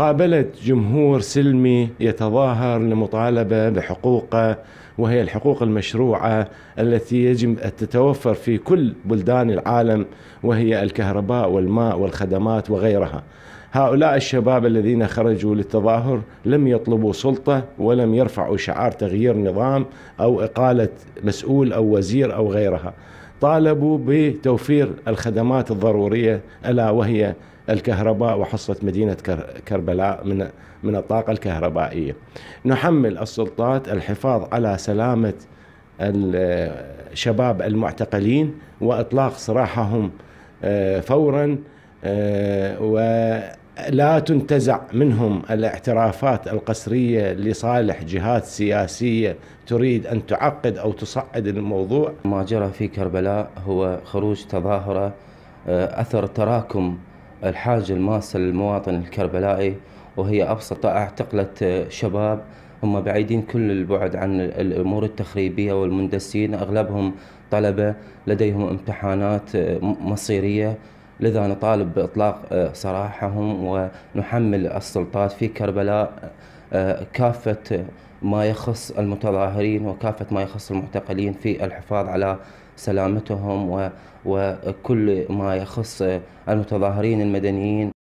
قابلت جمهور سلمي يتظاهر لمطالبه بحقوقه وهي الحقوق المشروعه التي يجب ان تتوفر في كل بلدان العالم وهي الكهرباء والماء والخدمات وغيرها. هؤلاء الشباب الذين خرجوا للتظاهر لم يطلبوا سلطه ولم يرفعوا شعار تغيير نظام او اقاله مسؤول او وزير او غيرها. طالبوا بتوفير الخدمات الضرورية ألا وهي الكهرباء وحصة مدينة كربلاء من من الطاقة الكهربائية. نحمل السلطات الحفاظ على سلامة الشباب المعتقلين وإطلاق سراحهم آه، فورا آه، و لا تنتزع منهم الاعترافات القسريه لصالح جهات سياسيه تريد ان تعقد او تصعد الموضوع. ما جرى في كربلاء هو خروج تظاهره آه، اثر تراكم الحاجه الماسه للمواطن الكربلائي وهي ابسط اعتقلت آه، شباب هم بعيدين كل البعد عن الامور التخريبيه والمندسين اغلبهم طلبه لديهم امتحانات آه، مصيريه لذا نطالب بإطلاق آه، سراحهم ونحمل السلطات في كربلاء آه، كافة ما يخص المتظاهرين وكافة ما يخص المعتقلين في الحفاظ على سلامتهم وكل ما يخص المتظاهرين المدنيين